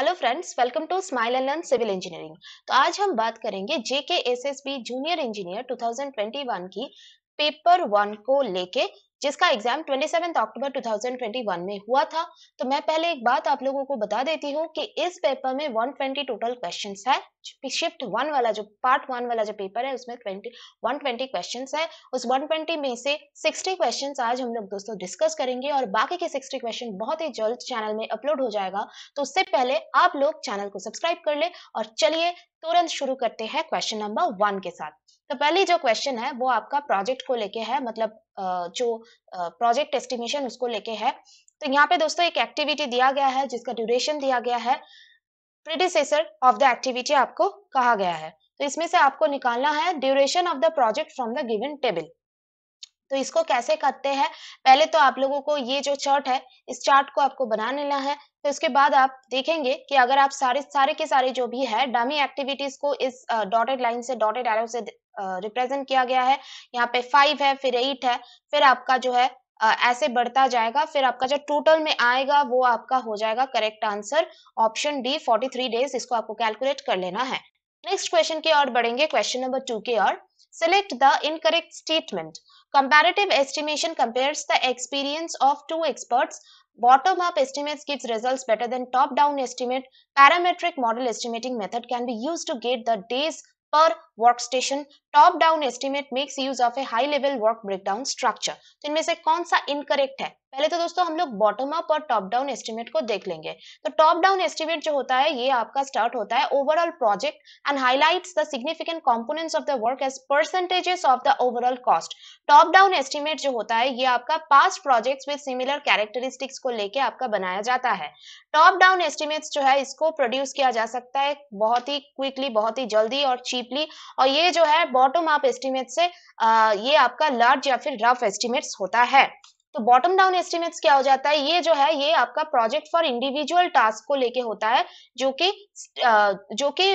Hello friends welcome to smile and learn civil engineering तो आज हम बात करेंगे जेके एसएसबी जूनियर इंजीनियर 2021 की पेपर वन को लेके जिसका एग्जाम 27 अक्टूबर 2021 में हुआ था तो मैं पहले एक बात आप लोगों को बता देती हूँ कि इस पेपर में 120 टोटल क्वेश्चन है शिफ्ट वन वाला जो पार्ट वन वाला जो पेपर है उसमें 20 120 क्वेश्चन है उस 120 में से 60 क्वेश्चन आज हम लोग दोस्तों डिस्कस करेंगे और बाकी के 60 क्वेश्चन बहुत ही जल्द चैनल में अपलोड हो जाएगा तो उससे पहले आप लोग चैनल को सब्सक्राइब कर ले और चलिए तुरंत शुरू करते हैं क्वेश्चन नंबर वन के साथ तो पहले जो क्वेश्चन है वो आपका प्रोजेक्ट को लेके है मतलब जो प्रोजेक्ट एस्टिमेशन उसको लेके है तो यहाँ पे दोस्तों एक एक्टिविटी दिया गया है जिसका ड्यूरेशन दिया गया है प्रिडिसेसर ऑफ द एक्टिविटी आपको कहा गया है तो इसमें से आपको निकालना है duration of the project from the given table तो इसको कैसे करते हैं पहले तो आप लोगों को ये जो चार्ट है इस चार्ट को आपको बना लेना है तो इसके बाद आप देखेंगे कि अगर आप सारे सारे के सारे जो भी है डमी एक्टिविटीज को इस डॉटेड लाइन से डॉटेड एरो से रिप्रेजेंट किया गया है यहाँ पे फाइव है फिर एट है फिर आपका जो है ऐसे बढ़ता जाएगा फिर आपका जो टोटल में आएगा वो आपका हो जाएगा correct answer option D 43 days इसको आपको कैलकुलेट कर लेना है नेक्स्ट क्वेश्चन की ओर बढ़ेंगे क्वेश्चन नंबर टू की ओर select the incorrect statement Comparative estimation compares the experience of two experts. Bottom-up estimates gives results better than top-down estimate. Parametric model estimating method can be used to get the days per workstation top down estimate makes use of a high level work breakdown structure तो इनमें से कौन सा incorrect है पहले तो दोस्तों हम लोग बॉटम अप और टॉप डाउन एस्टिमेट को देख लेंगे तो टॉप डाउन एस्टिमेट जो होता है ये आपका स्टार्ट होता है overall project and highlights the significant components of the work as percentages of the overall cost top down estimate जो होता है ये आपका past projects with similar characteristics को लेके आपका बनाया जाता है टॉप डाउन एस्टिमेट्स जो है इसको प्रोड्यूस किया जा सकता है बहुत ही क्विकली बहुत ही जल्दी और चीपली और ये जो है बॉटम आप एस्टिमेट से आ, ये आपका लार्ज या फिर रफ एस्टिमेट्स होता है तो बॉटम डाउन एस्टिमेट्स क्या हो जाता है ये जो है ये आपका प्रोजेक्ट फॉर इंडिविजुअल टास्क को लेके होता है जो कि जो कि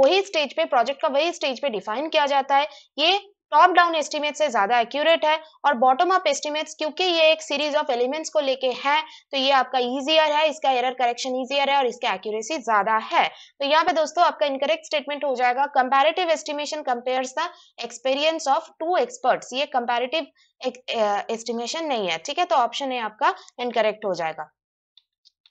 वही स्टेज पे प्रोजेक्ट का वही स्टेज पे डिफाइन किया जाता है ये टॉप डाउन एस्टिमेट से ज्यादा एक्यूरेट है और बॉटम अप एस्टिमेट्स क्योंकि ये एक सीरीज ऑफ एलिमेंट्स को लेके है तो ये आपका इजियर है इसका एरर करेक्शन इजियर है और इसका एक्यूरेसी ज्यादा है तो यहाँ पे दोस्तों आपका इनकरेक्ट स्टेटमेंट हो जाएगा comparative estimation compares the experience of two experts ये कंपेरेटिव एस्टिमेशन नहीं है ठीक है तो ऑप्शन है आपका इनकरेक्ट हो जाएगा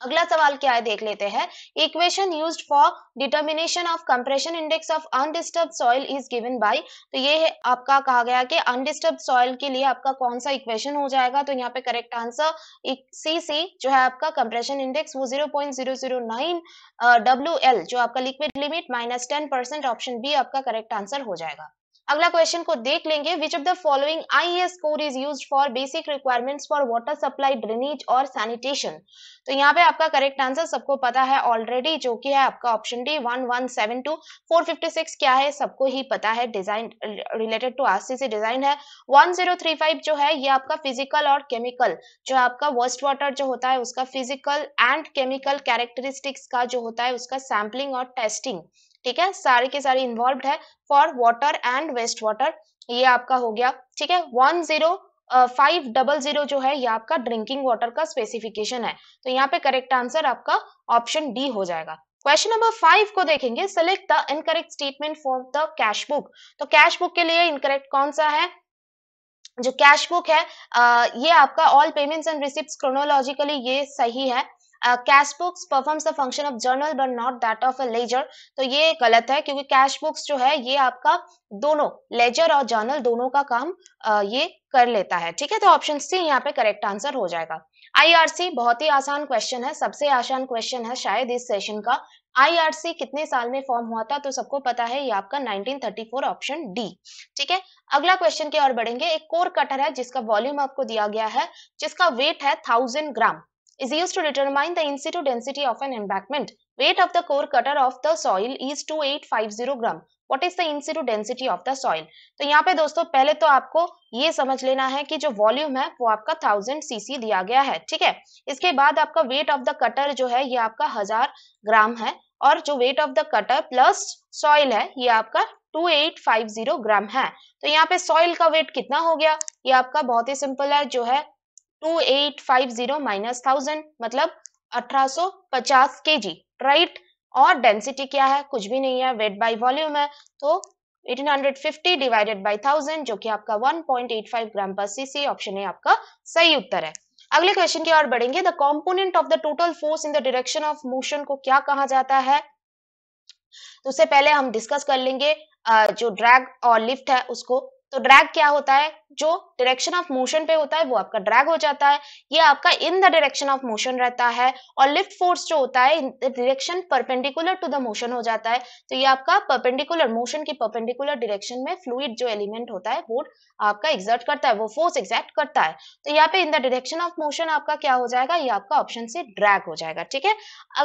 अगला सवाल क्या है देख लेते हैं equation use for determination of compression index of undisturbed soil is given by तो ये है आपका कहा गया कि अनडिस्टर्ब सॉइल के लिए आपका कौन सा इक्वेशन हो जाएगा तो यहाँ पे करेक्ट आंसर सी सी जो है आपका कंप्रेशन इंडेक्स वो zero zero zero point nine W L जो आपका liquid limit minus ten percent option B आपका करेक्ट आंसर हो जाएगा अगला क्वेश्चन को देख लेंगे which of the following I S code is use for basic requirements for water supply drainage और सैनिटेशन तो यहाँ पे आपका करेक्ट आंसर सबको पता है ऑलरेडी जो कि है आपका option D one one seven two four fifty six क्या है सबको ही पता है डिजाइन रिलेटेड टू आरसी से डिजाइन है वन जीरो थ्री फाइव जो है ये आपका फिजिकल और केमिकल जो आपका वर्स्ट वाटर जो होता है उसका फिजिकल एंड केमिकल कैरेक्टरिस्टिक्स का जो होता है उसका सैम्पलिंग और टेस्टिंग ठीक है सारे के सारे इन्वॉल्व है for water and waste water ये आपका हो गया ठीक है one zero five double zero जो है ये आपका ड्रिंकिंग वाटर का स्पेसिफिकेशन है तो यहाँ पे करेक्ट आंसर आपका ऑप्शन डी हो जाएगा क्वेश्चन नंबर फाइव को देखेंगे select the incorrect statement for the cash book तो कैश बुक के लिए इनकरेक्ट कौन सा है जो कैश बुक है आ, ये आपका all payments and receipt chronologically ये सही है cash books performs the function of journal but not that of a ledger तो ये गलत है क्योंकि कैश बुक्स जो है ये आपका दोनों लेजर और जर्नल दोनों का काम uh, ये कर लेता है ठीक है तो ऑप्शन सी यहाँ पे करेक्ट आंसर हो जाएगा आईआरसी बहुत ही आसान क्वेश्चन है सबसे आसान क्वेश्चन है शायद इस सेशन का आईआरसी कितने साल में फॉर्म हुआ था तो सबको पता है ये आपका 1934 ऑप्शन डी ठीक है अगला क्वेश्चन की ओर बढ़ेंगे एक कोर कटर है जिसका वॉल्यूम आपको दिया गया है जिसका वेट है thousand gram is used to determine the in situ density of an embankment. Weight of the core cutter of the soil is 2850 gram What is the in-situ density of the soil? तो यहाँ पे दोस्तों पहले तो आपको ये समझ लेना है कि जो वॉल्यूम है वो आपका 1000 सीसी दिया गया है ठीक है इसके बाद आपका वेट ऑफ द कटर जो है ये आपका 1000 ग्राम है और जो weight of the cutter plus soil है ये आपका 2850 ग्राम है तो यहाँ पे सॉइल का वेट कितना हो गया ये आपका बहुत ही सिंपल है जो है two eight five zero minus thousand मतलब अठारह सौ पचास राइट और डेंसिटी क्या है कुछ भी नहीं है वेट बाय वॉल्यूम है तो 1850 डिवाइडेड बाय 1000 जो कि आपका 1.85 ग्राम पर सीसी ऑप्शन है आपका सही उत्तर है अगले क्वेश्चन की ओर बढ़ेंगे the component of the total force in the direction of motion को क्या कहा जाता है तो उससे पहले हम डिस्कस कर लेंगे जो ड्रैग और लिफ्ट है उसको तो ड्रैग क्या होता है जो डायरेक्शन ऑफ मोशन पे होता है वो आपका ड्रैग हो जाता है ये आपका in the direction of motion रहता है और लिफ्ट फोर्स जो होता है direction perpendicular to the motion हो जाता है तो ये आपका परपेंडिकुलर मोशन की परपेंडिकुलर डायरेक्शन में फ्लूड जो एलिमेंट होता है वो आपका एग्जर्ट करता है वो फोर्स एग्जैक्ट करता है तो यहाँ पे in the direction of motion आपका क्या हो जाएगा ये आपका ऑप्शन से ड्रैग हो जाएगा ठीक है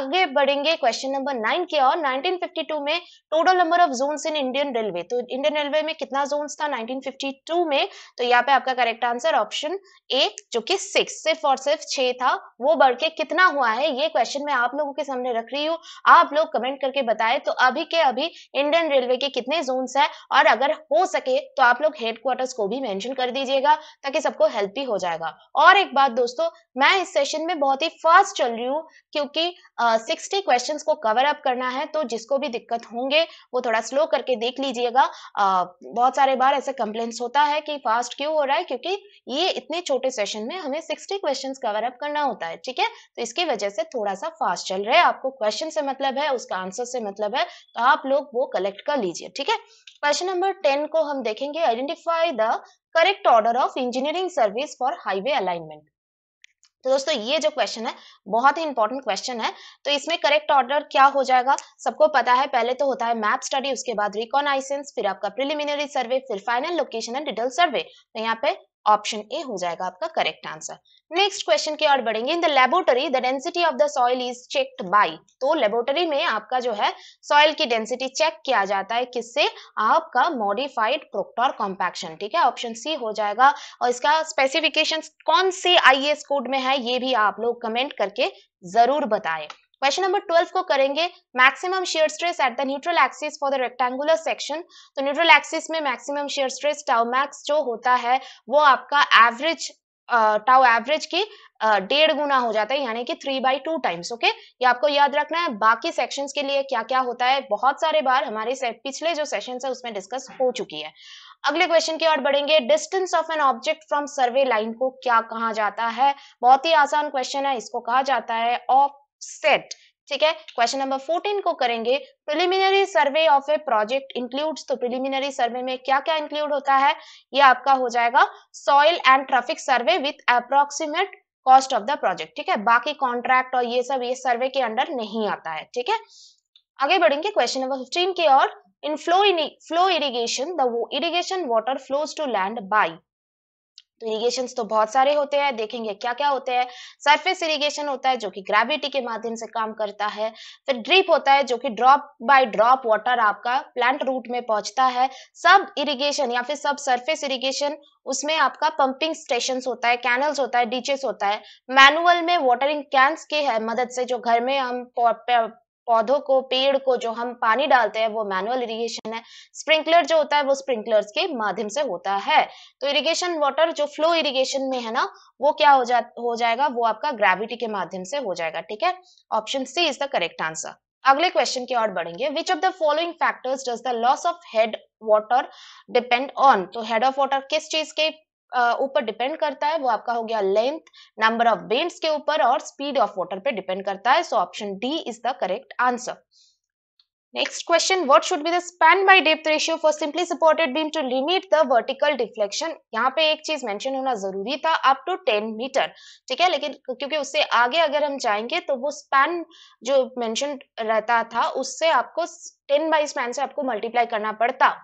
आगे बढ़ेंगे क्वेश्चन नंबर नाइन के और नाइनटीन में total number of zone in Indian railway तो इंडियन रेलवे में कितना जोन था नाइनटीन 1952 में तो यहाँ पे आपका करेक्ट आंसर ऑप्शन ए जो कि सिक्स सिर्फ और सिर्फ छह था वो बढ़ के कितना हुआ है ये क्वेश्चन मैं आप लोगों के सामने रख रही हूँ आप लोग कमेंट करके बताए तो अभी के अभी इंडियन रेलवे के कितने जोन है और अगर हो सके तो आप लोग हेडक्वार्टर्स को भी मैंशन कर दीजिएगा ताकि सबको हेल्प भी हो जाएगा और एक बात दोस्तों मैं इस सेशन में बहुत ही फास्ट चल रही हूँ क्योंकि सिक्सटी uh, क्वेश्चन को कवर अप करना है तो जिसको भी दिक्कत होंगे वो थोड़ा स्लो करके देख लीजिएगा uh, बहुत सारे बार ऐसे कमेंट कंप्लेन्स होता है कि फास्ट क्यों हो रहा है क्योंकि ये इतने छोटे सेशन में हमें सिक्सटी क्वेश्चन कवर अप करना होता है ठीक है तो इसकी वजह से थोड़ा सा फास्ट चल रहा है आपको क्वेश्चन से मतलब है उसका आंसर से मतलब है तो आप लोग वो कलेक्ट कर लीजिए ठीक है क्वेश्चन नंबर टेन को हम देखेंगे identify the correct order of engineering service for highway alignment तो दोस्तों ये जो क्वेश्चन है बहुत ही इंपॉर्टेंट क्वेश्चन है तो इसमें करेक्ट ऑर्डर क्या हो जाएगा सबको पता है पहले तो होता है मैप स्टडी उसके बाद रिकॉनाइसेंस फिर आपका प्रिलिमिनरी सर्वे फिर final location and detail survey तो यहाँ पे ऑप्शन ए हो जाएगा आपका करेक्ट आंसर नेक्स्ट क्वेश्चन की ओर बढ़ेंगे in the laboratory the density of the soil is checked by तो लेबोरेटरी में आपका जो है सॉइल की डेंसिटी चेक किया जाता है किससे आपका मॉडिफाइड प्रोक्टर कॉम्पैक्शन ठीक है ऑप्शन सी हो जाएगा और इसका स्पेसिफिकेशन कौन से आईएएस कोड में है ये भी आप लोग कमेंट करके जरूर बताएं क्वेश्चन नंबर ट्वेल्व को करेंगे maximum shear stress at the neutral axis for the rectangular section तो न्यूट्रल एक्सिस में maximum shear stress tau max जो होता है वो आपका एवरेज टाउ एवरेज की डेढ़ uh, गुना हो जाता है यानी कि three by two times okay ये आपको याद रखना है बाकी सेक्शंस के लिए क्या क्या होता है बहुत सारे बार हमारे से, पिछले जो सेशन है उसमें डिस्कस हो चुकी है अगले क्वेश्चन की ओर बढ़ेंगे distance of an object from survey line को क्या कहा जाता है बहुत ही आसान क्वेश्चन है इसको कहा जाता है ऑफ सेट ठीक है क्वेश्चन नंबर 14 को करेंगे preliminary survey of a project includes तो प्रिलिमिनरी सर्वे में क्या क्या इंक्लूड होता है ये आपका हो जाएगा soil and traffic survey with approximate cost of the project ठीक है बाकी कॉन्ट्रैक्ट और ये सब ये सर्वे के अंडर नहीं आता है ठीक है आगे बढ़ेंगे क्वेश्चन नंबर फिफ्टीन के और in flow flow irrigation the irrigation water flows to land by तो तो बहुत सारे होते हैं देखेंगे क्या क्या होते हैं सरफेस इरीगेशन होता है जो कि ग्रेविटी के माध्यम से काम करता है फिर ड्रिप होता है जो कि ड्रॉप बाय ड्रॉप वाटर आपका प्लांट रूट में पहुंचता है सब इरीगेशन या फिर सब सरफेस इरीगेशन उसमें आपका पंपिंग स्टेशन होता है कैनल्स होता है डीचेस होता है मैनुअल में वाटरिंग कैंस के है मदद से जो घर में हम पौधों को पेड़ को जो हम पानी डालते हैं वो मैनुअल इरिगेशन है स्प्रिंकलर जो होता है वो स्प्रिंकलर्स के माध्यम से होता है तो इरिगेशन वाटर जो फ्लो इरिगेशन में है ना वो क्या हो जा हो जाएगा वो आपका ग्रेविटी के माध्यम से हो जाएगा ठीक है option C is the correct answer अगले क्वेश्चन की ओर बढ़ेंगे which of the following factors does the loss of head water depend on तो हेड ऑफ वाटर किस चीज के ऊपर डिपेंड करता है वो आपका हो गया लेंथ नंबर ऑफ बेंड्स के ऊपर और स्पीड ऑफ वाटर पे डिपेंड करता है so option D is the correct answer next question what should be the span by depth ratio for simply supported beam to limit the vertical deflection यहाँ पे एक चीज मेंशन होना जरूरी था अप टू टेन मीटर ठीक है लेकिन क्योंकि उससे आगे अगर हम जाएंगे तो वो स्पैन जो मेंशन रहता था उससे आपको टेन बाई स्पैन से आपको मल्टीप्लाई करना पड़ता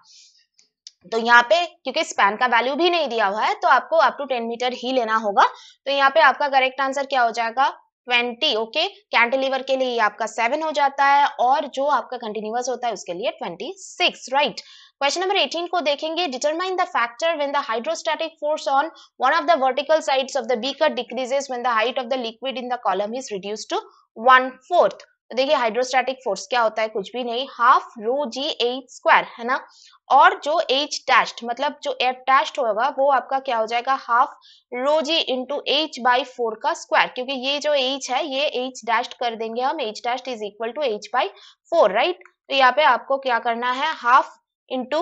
तो यहाँ पे क्योंकि स्पैन का वैल्यू भी नहीं दिया हुआ है तो आपको अप टू टेन मीटर ही लेना होगा तो यहाँ पे आपका करेक्ट आंसर क्या हो जाएगा ट्वेंटी ओके कैंटिलीवर के लिए आपका सेवन हो जाता है और जो आपका कंटिन्यूस होता है उसके लिए twenty six right question number 18 को देखेंगे determine the factor when the hydrostatic force on one of the vertical sides of the beaker decreases when the height of the liquid in the column is reduced to one fourth तो देखिए hydrostatic force क्या होता है कुछ भी नहीं half rho g h square है ना और जो एच डैश्ड मतलब जो एफ डैश्ड होगा वो आपका क्या हो जाएगा half rho g into h by four का स्क्वायर क्योंकि ये जो एच है ये एच डैश्ड कर देंगे हम h dashed is equal to h by four right तो यहाँ पे आपको क्या करना है half into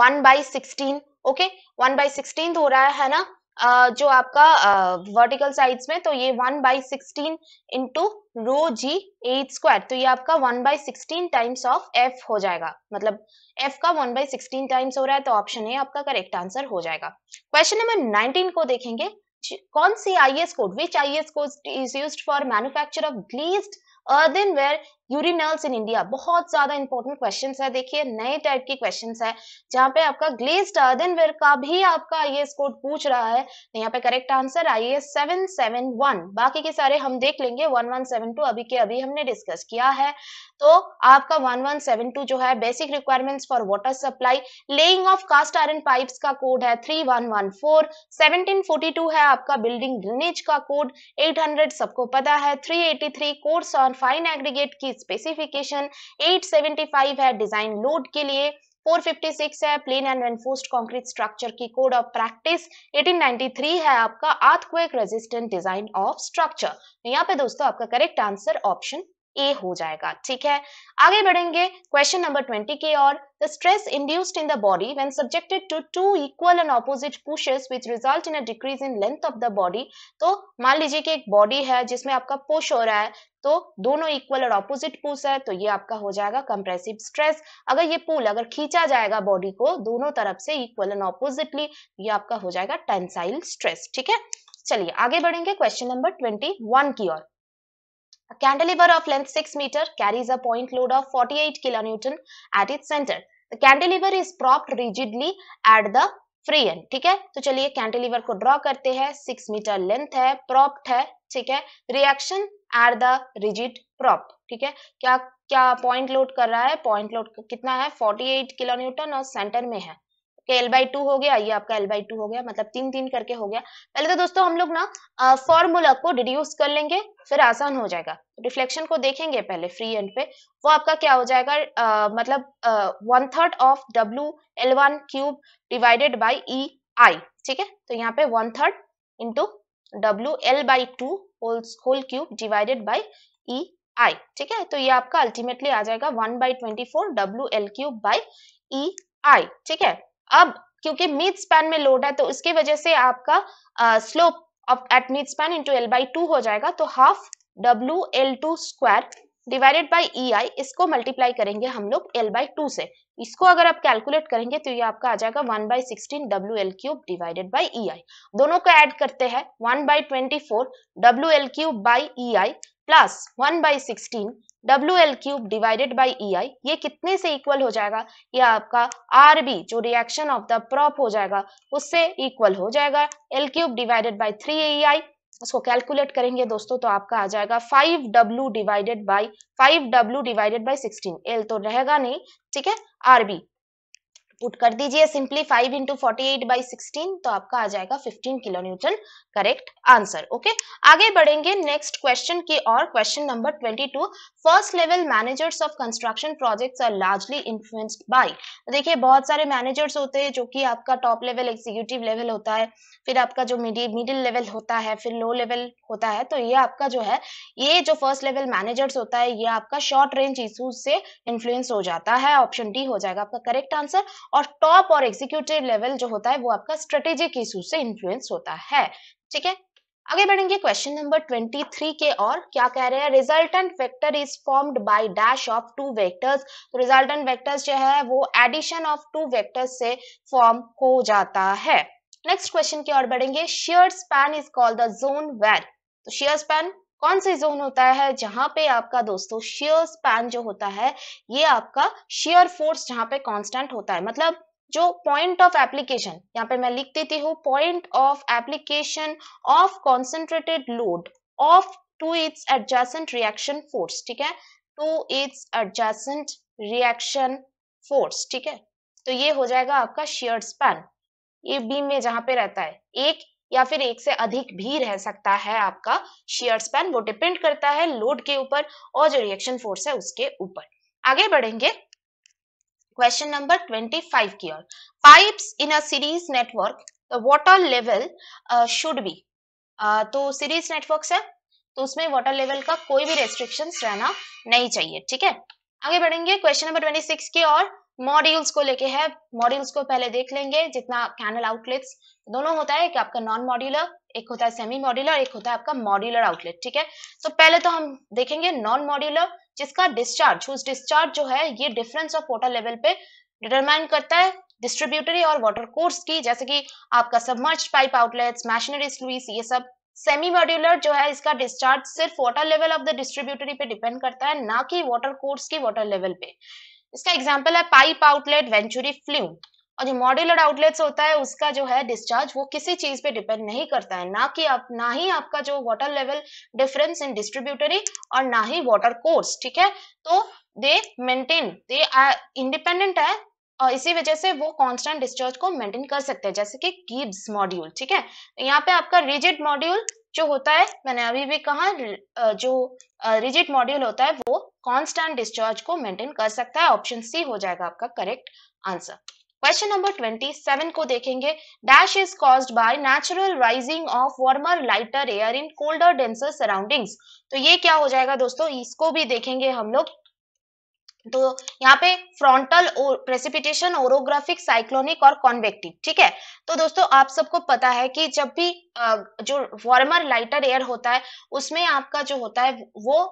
one by sixteen okay one by sixteen हो रहा है ना जो आपका वर्टिकल साइड्स में तो ये one by sixteen into rho g h square तो ये आपका one by sixteen times of F हो जाएगा मतलब एफ का वन बाई सिक्सटीन टाइम्स हो रहा है तो ऑप्शन ए आपका करेक्ट आंसर हो जाएगा क्वेश्चन नंबर नाइनटीन को देखेंगे कौन सी I S code which I S code is use for manufacture of glazed earthenware urinals in India बहुत ज्यादा इंपॉर्टेंट क्वेश्चन है देखिए नए टाइप के क्वेश्चन है जहां पे आपका ग्लेस्ड वेर का भी आपका आई कोड पूछ रहा है तो यहाँ पे correct answer I S seven seven one बाकी के सारे हम देख लेंगे वन वन सेवन टू अभी के अभी हमने डिस्कस किया है तो आपका वन वन सेवन टू जो है basic requirements for water supply laying of cast iron pipes का कोड है three one one four seventeen forty two है आपका बिल्डिंग ड्रेनेज का कोड एट हंड्रेड सबको पता है three eighty three course on fine aggregate की स्पेसिफिकेशन 875 है डिजाइन लोड के लिए 456 है plain and enforced concrete structure की कोड ऑफ प्रैक्टिस 1893 है आपका earthquake resistant design of structure यहाँ पे दोस्तों आपका करेक्ट आंसर ऑप्शन ए हो जाएगा ठीक है आगे बढ़ेंगे क्वेश्चन नंबर ट्वेंटी के और the stress induced in the body when subjected to two equal and opposite pushes which result in a decrease in length of the body तो मान लीजिए कि एक बॉडी है जिसमें आपका पुश हो रहा है तो दोनों इक्वल और ऑपोजिट पुश है तो ये आपका हो जाएगा कंप्रेसिव स्ट्रेस अगर ये पुल अगर खींचा जाएगा बॉडी को दोनों तरफ से इक्वल एंड ऑपोजिटली ये आपका हो जाएगा टेंसाइल स्ट्रेस ठीक है चलिए आगे बढ़ेंगे क्वेश्चन नंबर ट्वेंटी वन की ओर A cantilever of length 6 meter carries a point load of 48 kilonewton at its center. The cantilever is propped rigidly at the free end ठीक है तो चलिए कैंटिलीवर को ड्रॉ करते हैं सिक्स मीटर लेंथ है प्रॉप्ट है ठीक है reaction at the rigid prop ठीक है क्या क्या पॉइंट लोड कर रहा है पॉइंट लोड कितना है 48 किलो न्यूटन और सेंटर में है कि एल बाई टू हो गया ये आपका एल बाई टू हो गया मतलब तीन तीन करके हो गया पहले तो दोस्तों हम लोग ना फॉर्मूला को रिड्यूस कर लेंगे फिर आसान हो जाएगा रिफ्लेक्शन को देखेंगे पहले फ्री एंड पे वो आपका क्या हो जाएगा आ, मतलब one third of W L one cube divided by E I ठीक है तो यहाँ पे one third into W L by two whole cube divided by E I ठीक है तो ये आपका अल्टीमेटली आ जाएगा one by twenty four W L cube by E I ठीक है अब क्योंकि मिड स्पैन में लोड है तो उसकी वजह से आपका slope at mid span into L by two हो जाएगा तो half W L two square divided by E I इसको मल्टीप्लाई करेंगे हम लोग एल बाई टू से इसको अगर आप कैलकुलेट करेंगे तो ये आपका आ जाएगा one by sixteen W L cube divided by E I दोनों को एड करते हैं one by twenty four W L cube by E I plus one by sixteen W L cube divided by E I ये कितने से equal हो जाएगा ये आपका आर बी जो रिएक्शन ऑफ द प्रॉप हो जाएगा उससे इक्वल हो जाएगा L cube divided by three E I उसको कैलकुलेट करेंगे दोस्तों तो आपका आ जाएगा five W divided by five W divided by sixteen L तो रहेगा नहीं ठीक है आर बी पुट कर दीजिए simply five into forty eight by sixteen तो आपका आ जाएगा fifteen kilo newton correct answer okay आगे बढ़ेंगे नेक्स्ट क्वेश्चन की और question number twenty two first level managers of construction projects are largely influenced by देखिए बहुत सारे मैनेजर्स होते हैं जो कि आपका टॉप लेवल एग्जीक्यूटिव लेवल होता है फिर आपका जो मिडिल लेवल होता है फिर लो लेवल होता है तो ये आपका जो है ये जो फर्स्ट लेवल मैनेजर्स होता है ये आपका शॉर्ट रेंज इशूज से इन्फ्लुएंस हो जाता है ऑप्शन डी हो जाएगा आपका करेक्ट आंसर और टॉप और एग्जीक्यूटिव लेवल जो होता है वो आपका स्ट्रेटेजिक इशू से इन्फ्लुएंस होता है ठीक है आगे बढ़ेंगे क्वेश्चन नंबर 23 के और क्या कह रहे हैं resultant vector is formed by dash of two vectors तो रिजल्टेंट वेक्टर्स जो है वो एडिशन ऑफ टू वेक्टर्स से फॉर्म हो जाता है नेक्स्ट क्वेश्चन की ओर बढ़ेंगे shear span is called the zone where तो शेयर स्पैन कौन से जोन होता है जहां पे आपका दोस्तों शेयर स्पैन जो होता है ये आपका शेयर फोर्स जहां पे कांस्टेंट होता है मतलब जो पॉइंट ऑफ एप्लीकेशन यहाँ पे मैं लिख देती हूँ point of application of concentrated load of to its adjacent reaction force ठीक है to its adjacent reaction force ठीक है तो ये हो जाएगा आपका शेयर स्पैन ये बीम में जहां पे रहता है एक या फिर एक से अधिक भी रह सकता है आपका शेयर स्पैन वो डिपेंड करता है लोड के ऊपर और जो रिएक्शन फोर्स है उसके ऊपर आगे बढ़ेंगे क्वेश्चन नंबर 25 की ओर pipes in a series network water level should be तो सीरीज नेटवर्क है तो उसमें वॉटर लेवल का कोई भी रेस्ट्रिक्शन रहना नहीं चाहिए ठीक है आगे बढ़ेंगे क्वेश्चन नंबर 26 की ओर मॉड्यूल्स को लेके है मॉड्यूल्स को पहले देख लेंगे जितना कैनल आउटलेट्स दोनों होता है एक आपका नॉन मॉड्यूलर एक होता है सेमी मॉड्यूलर एक होता है आपका मॉड्यूलर आउटलेट ठीक है तो पहले तो हम देखेंगे नॉन मॉड्यूलर जिसका डिस्चार्ज उस डिस्चार्ज जो है ये डिफरेंस ऑफ वाटर लेवल पे डिटरमाइन करता है डिस्ट्रीब्यूटरी और वाटर कोर्स की जैसे कि आपका submerge pipe outlet masonry sluice ये सब सेमी मॉड्यूलर जो है इसका डिस्चार्ज सिर्फ water level of the distributary पे डिपेंड करता है ना कि वाटर कोर्स की वाटर लेवल पे इसका एग्जाम्पल है पाइप आउटलेट वेंचुरी फ्लूम और जो मॉड्यूलर आउटलेट्स होता है उसका जो है डिस्चार्ज वो किसी चीज पे डिपेंड नहीं करता है ना कि आप ना ही आपका जो water level difference in distributary और ना ही वाटर कोर्स ठीक है तो दे मेंटेन दे इंडिपेंडेंट है और इसी वजह से वो कांस्टेंट डिस्चार्ज को मेंटेन कर सकते हैं जैसे कि गिब्स मॉड्यूल ठीक है तो यहाँ पे आपका रिजिड मॉड्यूल जो होता है मैंने अभी भी कहा जो रिजिड मॉड्यूल होता है वो कांस्टेंट डिस्चार्ज को मेंटेन कर सकता है ऑप्शन सी हो जाएगा आपका correct answer question number twenty seven को देखेंगे dash is caused by natural rising of warmer lighter air in colder denser surroundings तो ये क्या हो जाएगा दोस्तों इसको भी देखेंगे हम लोग तो यहाँ पे फ्रंटल और, प्रेसिपिटेशन ओरोग्राफिक साइक्लोनिक और कॉन्वेक्टिव ठीक है तो दोस्तों आप सबको पता है कि जब भी जो वार्मर लाइटर एयर होता है उसमें आपका जो होता है वो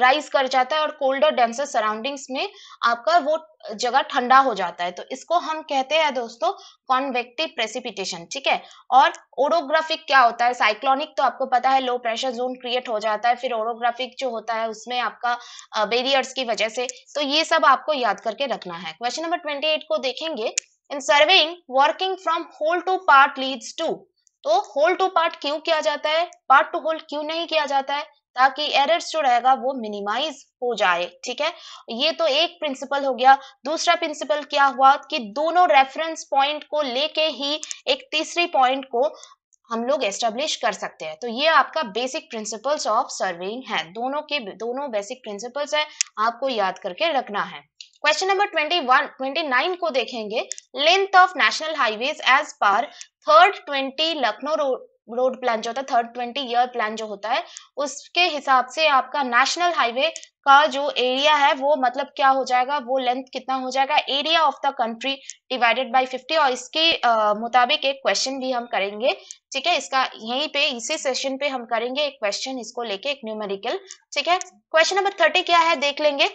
राइज कर जाता है और कोल्डर डेंसर सराउंडिंग्स में आपका वो जगह ठंडा हो जाता है तो इसको हम कहते हैं दोस्तों कॉन्वेक्टिव प्रेसिपिटेशन ठीक है और ओरोग्राफिक क्या होता है साइक्लोनिक तो आपको पता है लो प्रेशर जोन क्रिएट हो जाता है फिर ओरोग्राफिक जो होता है उसमें आपका बेरियर्स की वजह से तो ये सब आपको याद करके रखना है क्वेश्चन नंबर ट्वेंटी एट को देखेंगे in surveying working from whole to part leads to तो होल टू पार्ट क्यों किया जाता है पार्ट टू होल क्यों नहीं किया जाता है ताकि एरर्स जो रहेगा वो मिनिमाइज हो जाए ठीक है ये तो एक प्रिंसिपल हो गया दूसरा प्रिंसिपल क्या हुआ कि दोनों रेफरेंस पॉइंट को लेके ही एक तीसरी पॉइंट को हम लोग एस्टेब्लिश कर सकते हैं तो ये आपका बेसिक प्रिंसिपल्स ऑफ सर्वेइंग है दोनों के दोनों बेसिक प्रिंसिपल्स है आपको याद करके रखना है क्वेश्चन नंबर 21 29 को देखेंगे length of national highways as per third 20 Lucknow road road plan जो होता है थर्ड ट्वेंटी ईयर प्लान जो होता है उसके हिसाब से आपका नेशनल हाईवे का जो एरिया है वो मतलब क्या हो जाएगा वो लेंथ कितना हो जाएगा area of the country divided by 50 और इसके मुताबिक एक क्वेश्चन भी हम करेंगे ठीक है इसका यहीं पे इसी सेशन पे हम करेंगे एक क्वेश्चन इसको लेके एक न्यूमेरिकल ठीक है क्वेश्चन नंबर थर्टी क्या है देख लेंगे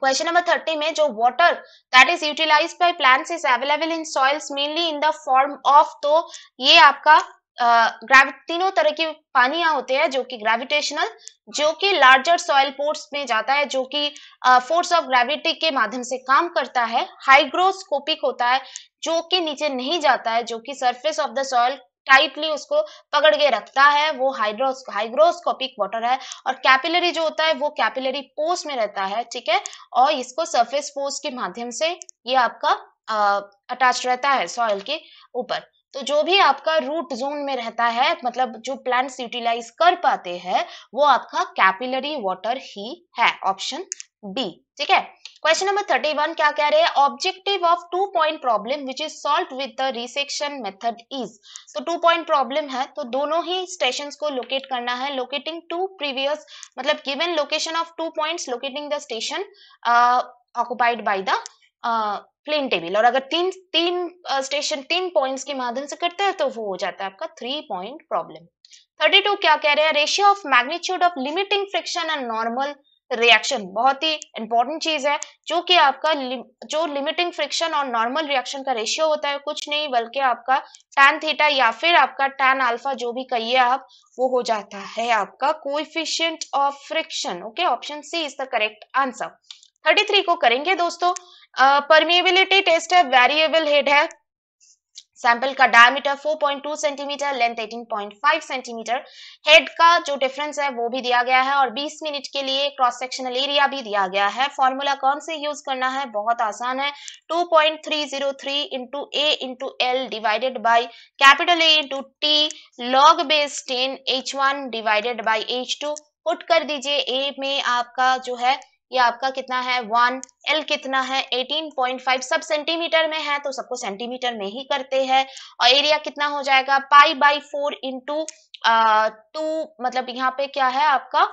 क्वेश्चन नंबर थर्टी में जो water that is utilize by plants is available in soils mainly in the form of तो ये आपका ग्रेविट तीनों तरह की पानियां होते हैं जो कि ग्रेविटेशनल जो कि लार्जर सॉयल पोर्ट्स में जाता है जो कि फोर्स ऑफ ग्रेविटी के माध्यम से काम करता है हाइग्रोस्कोपिक होता है जो कि नीचे नहीं जाता है जो कि surface of the soil tightly उसको पकड़ के रखता है वो हाइड्रोस हाइग्रोस्कोपिक वाटर है और कैपिलरी जो होता है वो कैपिलरी पोर्स में रहता है ठीक है और इसको सरफेस पोर्स के माध्यम से ये आपका अटैच रहता है सॉयल के ऊपर तो जो भी आपका रूट जोन में रहता है मतलब जो प्लांट्स यूटिलाइज कर पाते हैं वो आपका कैपिलरी वाटर ही है ऑप्शन डी ठीक है क्वेश्चन नंबर थर्टी वन क्या कह रहे हैं objective of two point problem which is solve with the resection method is तो टू पॉइंट प्रॉब्लम है तो दोनों ही स्टेशन को लोकेट करना है लोकेटिंग टू प्रीवियस मतलब given location of two points locating the station occupied by the plane table और अगर तीन तीन स्टेशन तीन पॉइंट्स के माध्यम से करते हैं तो वो हो जाता है आपका three point problem thirty two क्या कह रहे हैं ratio of magnitude of limiting friction and normal reaction बहुत ही इंपॉर्टेंट चीज है जो कि आपका जो लिमिटिंग फ्रिक्शन और नॉर्मल रिएक्शन का रेशियो होता है कुछ नहीं बल्कि आपका टैन थीटा या फिर आपका टैन अल्फा जो भी कहिए आप वो हो जाता है आपका coefficient of friction okay option C is the correct answer thirty three को करेंगे दोस्तों परमिबिलिटी टेस्ट है वेरिएबल हेड है सैंपल का diameter 4.2 centimetre length 18.5 centimetre head का जो डिफरेंस है वो भी दिया गया है और 20 मिनट के लिए क्रॉस सेक्शनल एरिया भी दिया गया है फॉर्मूला कौन से यूज करना है बहुत आसान है 2.303 point three zero three into A into L divided by capital A into T log base ten H one divided by H two put कर दीजिए ए में आपका जो है ये आपका कितना है वन एल कितना है एटीन पॉइंट फाइव सब सेंटीमीटर में है तो सबको सेंटीमीटर में ही करते हैं और एरिया कितना हो जाएगा pi by four into two मतलब यहाँ पे क्या है आपका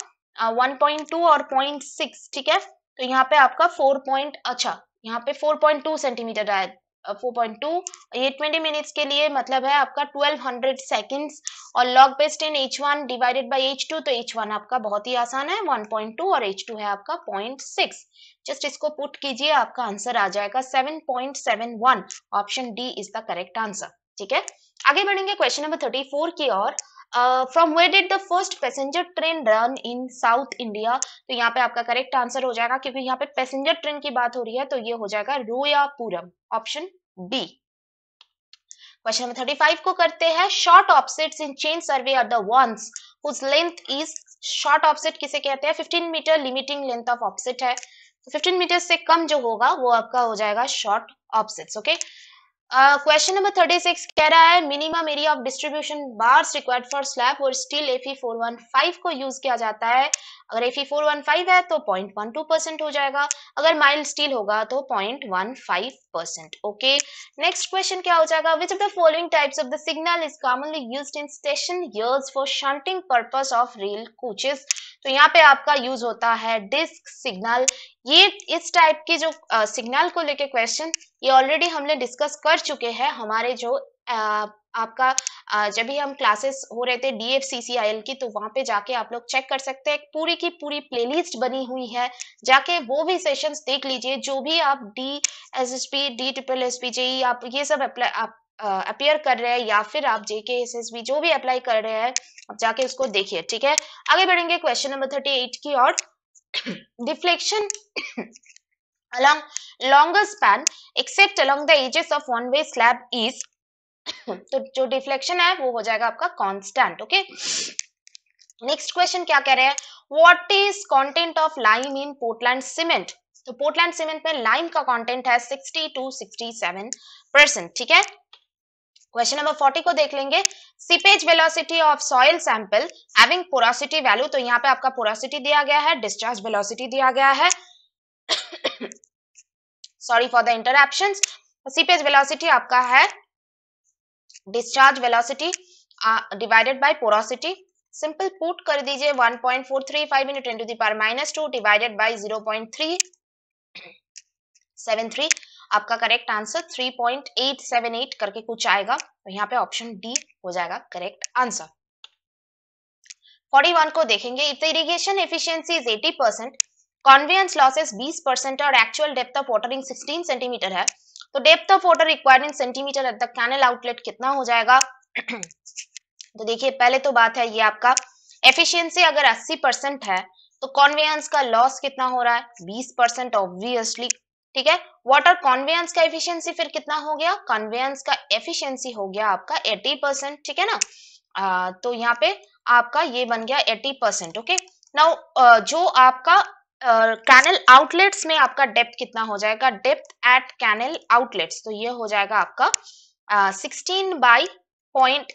वन पॉइंट टू और पॉइंट सिक्स ठीक है तो यहाँ पे आपका फोर पॉइंट अच्छा यहाँ पे फोर पॉइंट टू सेंटीमीटर 4.2 ये 20 मिनट्स के लिए मतलब है आपका 1200 हंड्रेड सेकेंड्स और log base in H one divided by H two तो एच वन आपका बहुत ही आसान है 1.2 और एच टू है आपका 0.6 जस्ट इसको पुट कीजिए आपका आंसर आ जाएगा 7.71 option D is the correct answer ठीक है आगे बढ़ेंगे क्वेश्चन नंबर थर्टी फोर की ओर from uh, from did the first passenger train run in South India तो यहाँ पे आपका करेक्ट आंसर हो जाएगा क्योंकि यहाँ पे पैसेंजर ट्रेन की बात हो रही है तो ये हो जाएगा Royapuram option B question number thirty five को करते हैं short offset in chain survey are the ones whose length is short offset किसे कहते हैं fifteen metre limiting length of offset है तो 15 मीटर से कम जो होगा वो आपका हो जाएगा short offsets okay question number thirty six कह रहा है minimum area of distribution bars required for slab और स्टील एफी फाइव को यूज किया जाता है अगर एफी फोर वन फाइव है तो पॉइंट वन टू परसेंट हो जाएगा अगर माइल्ड स्टील होगा तो point one five percent okay next question क्या हो जाएगा which of the following types of the signal is commonly used in station yards for shunting purpose of rail coaches तो यहाँ पे आपका यूज होता है डिस्क सिग्नल ये इस टाइप के जो सिग्नल को लेके क्वेश्चन ये ऑलरेडी हमने डिस्कस कर चुके हैं हमारे जो आ, आपका जब भी हम क्लासेस हो रहे थे डीएफसीसीआईएल की तो वहां पे जाके आप लोग चेक कर सकते हैं पूरी की पूरी प्लेलिस्ट बनी हुई है जाके वो भी सेशंस देख लीजिए जो भी आप D S S P D triple S P JE आप ये सब अप्लाई आप अपेयर कर रहे हैं या फिर आप जेके एस एस बी जो भी अप्लाई कर रहे हैं आप जाके उसको देखिए ठीक है आगे बढ़ेंगे क्वेश्चन नंबर थर्टी एट की और deflection along longer span except along the edges of one way slab is तो जो डिफ्लेक्शन है वो हो जाएगा आपका कॉन्स्टेंट ओके नेक्स्ट क्वेश्चन क्या कह रहे हैं what is content of lime in Portland cement तो पोर्टलैंड सीमेंट में लाइम का कंटेंट है सिक्सटी टू 67 परसेंट ठीक है क्वेश्चन नंबर 40 को देख लेंगे seepage velocity of soil sample having porosity value तो यहाँ पे आपका पोरोसिटी दिया गया है डिस्चार्ज वेलोसिटी दिया गया है sorry for the interruption seepage velocity आपका है discharge velocity divided by porosity simple put कर दीजिए 1.435 into ten to the power two divided by three आपका करेक्ट आंसर 3.878 करके कुछ आएगा तो यहाँ पे ऑप्शन डी हो जाएगा करेक्ट आंसर 41 को देखेंगे if the irrigation efficiency is 80 percent conveyance losses 20 percent और actual depth of water in sixteen centimetre है तो depth of water required in centimetre at the canal outlet कितना हो जाएगा तो देखिए पहले तो बात है ये आपका एफिशिएंसी अगर 80 परसेंट है तो कॉन्वेयंस का लॉस कितना हो रहा है 20 परसेंट ऑब्वियसली ठीक है वाटर कॉन्वेंस का एफिशिएंसी फिर कितना हो गया कॉन्वेंस का एफिशिएंसी हो गया आपका 80 परसेंट ठीक है ना आ, तो यहाँ पे आपका ये बन गया 80 परसेंट ओके नाउ जो आपका कैनल uh, आउटलेट्स में आपका डेप्थ कितना हो जाएगा डेप्थ एट कैनल आउटलेट्स तो ये हो जाएगा आपका सिक्सटीन बाई पॉइंट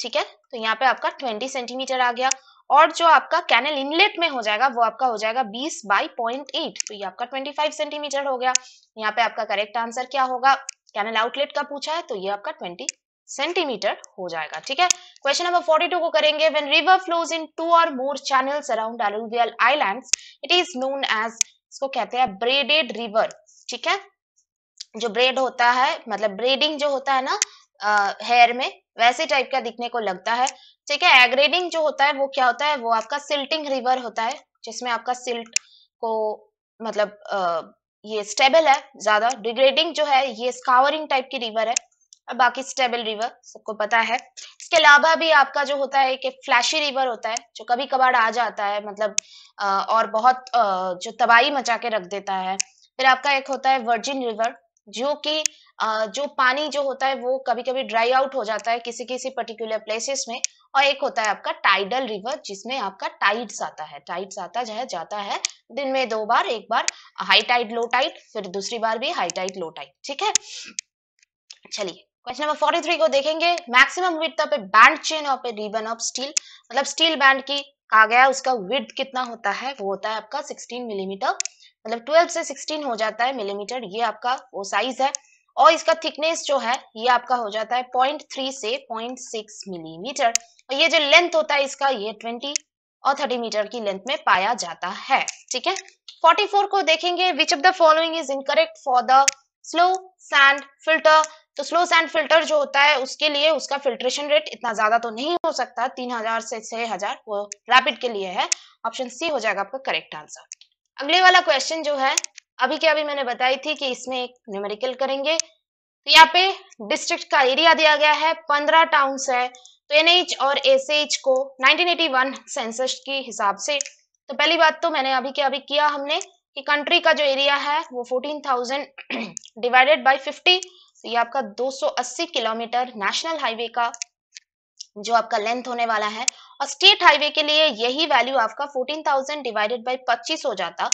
ठीक है तो यहाँ पे आपका ट्वेंटी सेंटीमीटर आ गया और जो आपका कैनल इनलेट में हो जाएगा वो आपका हो जाएगा 20 बाई पॉइंट तो ये आपका 25 सेंटीमीटर हो गया यहाँ पे आपका करेक्ट आंसर क्या होगा कैनल आउटलेट का पूछा है तो ये आपका 20 सेंटीमीटर हो जाएगा ठीक है क्वेश्चन नंबर 42 को करेंगे when river flows in two or more channels around alluvial island it is known as इसको कहते हैं ब्रेडेड रिवर ठीक है जो ब्रेड होता है मतलब ब्रेडिंग जो होता है ना हेयर में वैसे टाइप का दिखने को लगता है ठीक है एग्रेडिंग जो होता है वो क्या होता है वो आपका सिल्टिंग रिवर होता है जिसमें आपका सिल्ट को मतलब आ, ये स्टेबल है ज्यादा डिग्रेडिंग जो है ये स्कावरिंग टाइप की रिवर है और बाकी स्टेबल रिवर सबको पता है इसके अलावा भी आपका जो होता है कि फ्लैशी रिवर होता है जो कभी कभार आ जाता है मतलब आ, और बहुत आ, जो तबाही मचा के रख देता है फिर आपका एक होता है वर्जिन रिवर जो कि जो पानी जो होता है वो कभी कभी ड्राई आउट हो जाता है किसी किसी पर्टिकुलर प्लेसेस में और एक होता है आपका टाइडल रिवर जिसमें आपका टाइड्स आता है टाइड्स आता जो है जाता है दिन में दो बार एक बार हाई टाइड लो टाइड फिर दूसरी बार भी हाई टाइड लो टाइड ठीक है चलिए क्वेश्चन नंबर फोर्टी थ्री को देखेंगे maximum width of a band chain of a ribbon of steel मतलब स्टील बैंड की कहा गया उसका विथ कितना होता है वो होता है आपका सिक्सटीन मिलीमीटर मतलब ट्वेल्व से सिक्सटीन हो जाता है मिलीमीटर ये आपका वो साइज है और इसका थिकनेस जो है ये आपका हो जाता है 0.3 से 0.6 मिलीमीटर और ये जो लेंथ होता है इसका ये 20 और 30 मीटर की लेंथ में पाया जाता है ठीक है 44 को देखेंगे which of the following is incorrect for the slow sand filter तो स्लो सैंड फिल्टर जो होता है उसके लिए उसका फिल्ट्रेशन रेट इतना ज्यादा तो नहीं हो सकता हजार से हजार वो रैपिड के लिए है ऑप्शन सी हो जाएगा आपका करेक्ट आंसर अगले वाला क्वेश्चन जो है अभी क्या अभी मैंने बताई थी कि इसमें एक न्यूमेरिकल करेंगे तो यहाँ पे डिस्ट्रिक्ट का एरिया दिया गया है पंद्रह टाउन्स है तो एनएच और एसएच को 1981 सेंसस के हिसाब से तो पहली बात तो मैंने अभी क्या अभी किया हमने कि कंट्री का जो एरिया है वो 14,000 डिवाइडेड बाय 50 तो ये आपका 280 किलोमीटर नेशनल हाईवे का जो आपका लेंथ होने वाला है और स्टेट हाईवे के लिए यही वैल्यू आपका थाउजेंड डिवाइडेड बाई पच्चीस हो जाता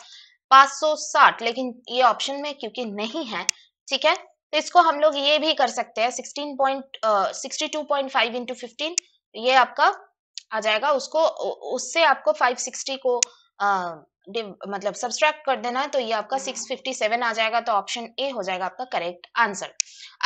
560 लेकिन ये ऑप्शन में क्योंकि नहीं है ठीक है तो इसको हम लोग ये भी कर सकते हैं sixteen point sixty two point five into fifteen ये आपका आ जाएगा उसको उससे आपको 560 को uh, मतलब सब्सट्रैक्ट कर देना है तो ये आपका 657 हम्म। आ जाएगा तो ऑप्शन ए हो जाएगा आपका करेक्ट आंसर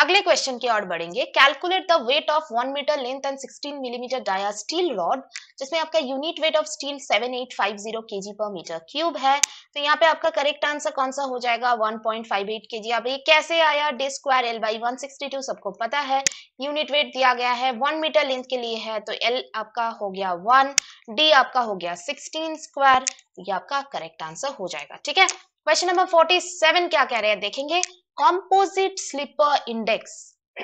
अगले क्वेश्चन की ओर बढ़ेंगे calculate the weight of one metre length and 16 millimetre dia steel rod जिसमें आपका unit weight of steel 7850 KG per metre cube है तो यहाँ पे आपका करेक्ट आंसर कौन सा हो जाएगा 1.58 केजी अब ये कैसे आया D square L by one सबको पता है यूनिट वेट दिया गया है वन मीटर लेंथ के लिए है तो एल आपका हो गया वन डी आपका हो गया सिक्सटीन स्क्वायर ये आपका करेक्ट आंसर हो जाएगा ठीक है क्वेश्चन नंबर 47 क्या कह रहे हैं देखेंगे कॉम्पोजिट स्लीपर इंडेक्स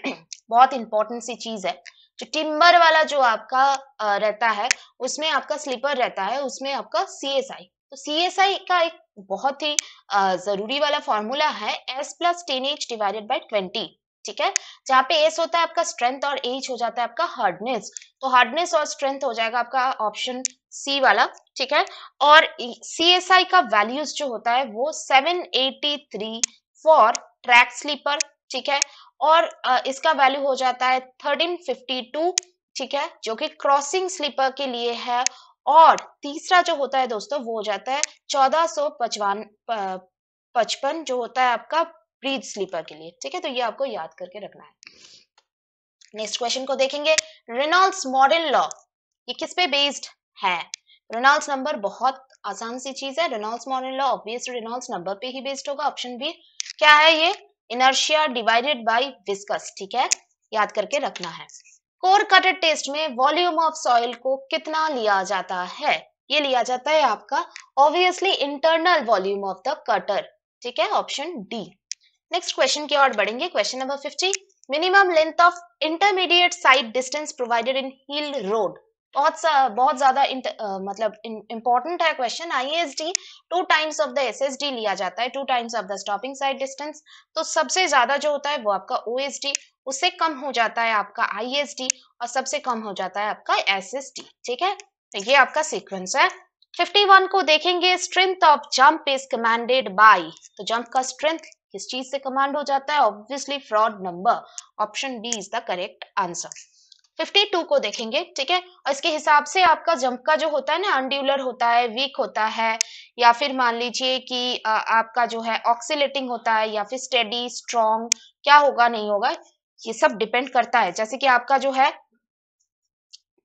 बहुत इंपॉर्टेंट सी चीज है जो टिम्बर वाला जो आपका रहता है उसमें आपका स्लीपर रहता है उसमें आपका सीएसआई तो सी का एक बहुत ही जरूरी वाला फॉर्मूला है S plus ten H divided by twenty ठीक है जहाँ पे एस होता है आपका स्ट्रेंथ और एच हो जाता है आपका हार्डनेस तो हार्डनेस और स्ट्रेंथ हो जाएगा आपका ऑप्शन सी वाला ठीक है और सी एस आई का वैल्यूज जो होता है वो seven eighty three for track sleeper ठीक है और इसका वैल्यू हो जाता है थर्टीन फिफ्टी टू ठीक है जो कि क्रॉसिंग स्लीपर के लिए है और तीसरा जो होता है दोस्तों वो हो जाता है चौदह सौ पचवान पचपन जो होता है आपका ब्रीज स्लीपर के लिए ठीक है तो ये आपको याद करके रखना है नेक्स्ट क्वेश्चन को देखेंगे रेनॉल्ड्स मॉडर्न लॉ ये किस पे बेस्ड है रेनॉल्ड्स नंबर बहुत आसान सी चीज है Reynolds model law obvious Reynolds number पे ही बेस्ड होगा ऑप्शन बी क्या है ये इनर्शिया डिवाइडेड बाय विस्कस ठीक है याद करके रखना है कोर कटेड टेस्ट में वॉल्यूम ऑफ सॉइल को कितना लिया जाता है ये लिया जाता है आपका obviously internal volume of the cutter ठीक है ऑप्शन डी नेक्स्ट क्वेश्चन की ओर बढ़ेंगे question number fifty minimum length of intermediate sight distance provided in hill road बहुत सा बहुत ज्यादा मतलब इंपॉर्टेंट है question ISD two times of the SSD लिया जाता है two times of the stopping sight distance तो सबसे ज्यादा जो होता है वो आपका ओएसडी उससे कम हो जाता है आपका आईएसडी और सबसे कम हो जाता है आपका एसएसडी ठीक है तो ये आपका सीक्वेंस है 51 को देखेंगे strength of jump is commanded by तो जंप का स्ट्रेंथ किस चीज से कमांड हो जाता है obviously Froude number option B is the correct answer 52 को देखेंगे ठीक है और इसके हिसाब से आपका जंप का जो होता है ना अंड्यूलर होता है वीक होता है या फिर मान लीजिए कि आपका जो है ऑक्सीलेटिंग होता है या फिर स्टेडी स्ट्रॉन्ग क्या होगा नहीं होगा ये सब डिपेंड करता है जैसे कि आपका जो है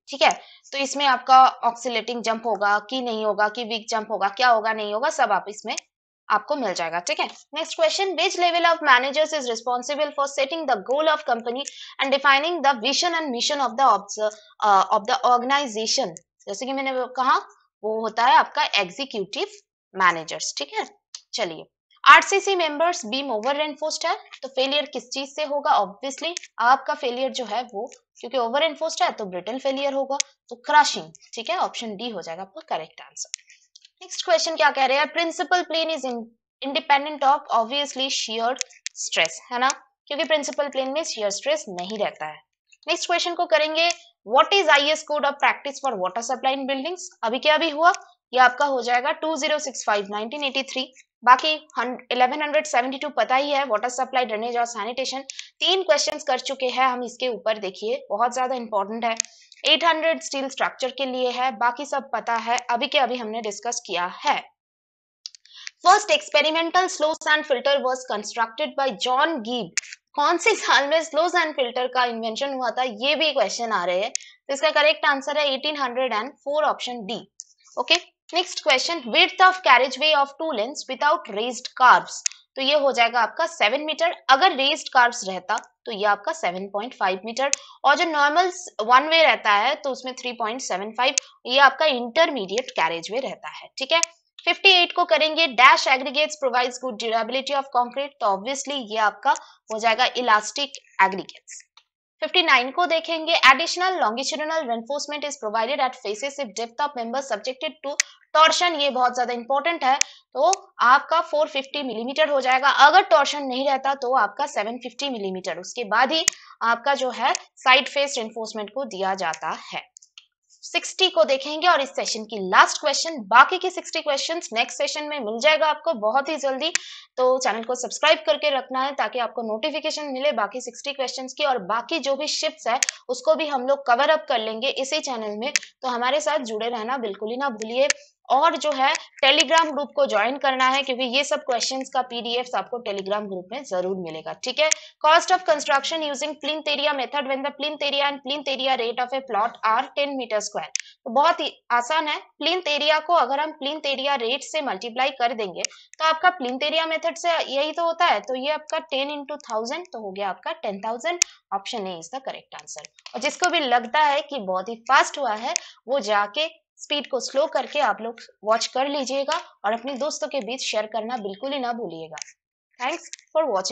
ठीक है तो इसमें आपका ऑक्सीलेटिंग जंप होगा कि नहीं होगा कि वीक जंप होगा क्या होगा नहीं होगा सब आप इसमें आपको मिल जाएगा ठीक है next question which level of managers is responsible for setting the goal of company and defining the vision and mission of the of the organisation जैसे कि मैंने कहा वो होता है आपका एग्जीक्यूटिव मैनेजर्स ठीक है चलिए RCC members beam over enforced है तो फेलियर किस चीज से होगा ऑब्वियसली आपका फेलियर जो है वो क्योंकि ओवर एनफोर्स्ड है तो ब्रिटेन फेलियर होगा तो क्रशिंग ठीक है ऑप्शन डी हो जाएगा आपका करेक्ट आंसर नेक्स्ट क्वेश्चन क्या कह रहे हैं principal plane is independent of obviously shear stress है ना क्योंकि प्रिंसिपल प्लेन में शियर स्ट्रेस नहीं रहता है नेक्स्ट क्वेश्चन को करेंगे what is IS code of practice for water supply in buildings अभी क्या अभी हुआ ये आपका हो जाएगा 2065 1983 बाकी 1172 पता ही है वाटर सप्लाई ड्रेनेज और सैनिटेशन तीन क्वेश्चंस कर चुके हैं हम इसके ऊपर देखिए बहुत ज्यादा इंपॉर्टेंट है 800 स्टील स्ट्रक्चर के लिए है बाकी सब पता है अभी के अभी हमने डिस्कस किया है first experimental slow sand filter was constructed by John Gibb कौन से साल में स्लो सैंड फिल्टर का इन्वेंशन हुआ था ये भी क्वेश्चन आ रहे हैं तो इसका करेक्ट आंसर है 1804 option D okay next question width of carriage way of two lanes without raised kerbs तो ये हो जाएगा आपका सेवन मीटर अगर रेस्ड कार्ब्स रहता तो ये आपका 7.5 मीटर और जो नॉर्मल वन वे रहता है तो उसमें 3.75 ये आपका इंटरमीडिएट कैरेज वे रहता है ठीक है 58 को करेंगे dash aggregates provides good durability of concrete तो ऑब्वियसली ये आपका हो जाएगा इलास्टिक एग्रीगेट्स 59 को देखेंगे additional longitudinal reinforcement is provided at faces if depth of member subjected to torsion ये बहुत ज्यादा इंपॉर्टेंट है तो आपका 450 मिलीमीटर हो जाएगा अगर टॉर्शन नहीं रहता तो आपका 750 मिलीमीटर उसके बाद ही आपका जो है साइड फेस एनफोर्समेंट को दिया जाता है 60 को देखेंगे और इस सेशन की लास्ट क्वेश्चन बाकी के 60 क्वेश्चंस नेक्स्ट सेशन में मिल जाएगा आपको बहुत ही जल्दी तो चैनल को सब्सक्राइब करके रखना है ताकि आपको नोटिफिकेशन मिले बाकी 60 क्वेश्चंस की और बाकी जो भी शिफ्ट है उसको भी हम लोग कवर अप कर लेंगे इसी चैनल में तो हमारे साथ जुड़े रहना बिल्कुल ही ना भूलिए और जो है टेलीग्राम ग्रुप को ज्वाइन करना है क्योंकि ये सब क्वेश्चंस का पीडीएफ आपको टेलीग्राम ग्रुप में जरूर मिलेगा ठीक है cost of construction using plinth area method when the plinth area and plinth area rate of a plot are 10 metre square तो बहुत ही आसान है प्लिंथ एरिया को अगर हम प्लिंथ एरिया रेट से मल्टीप्लाई कर देंगे तो आपका प्लिंथ एरिया मेथड से यही तो होता है तो ये आपका टेन इंटू थाउजेंड तो हो गया आपका ten thousand option A is the correct answer और जिसको भी लगता है कि बहुत ही फास्ट हुआ है वो जाके स्पीड को स्लो करके आप लोग वॉच कर लीजिएगा और अपने दोस्तों के बीच शेयर करना बिल्कुल ही ना भूलिएगा थैंक्स फॉर वॉचिंग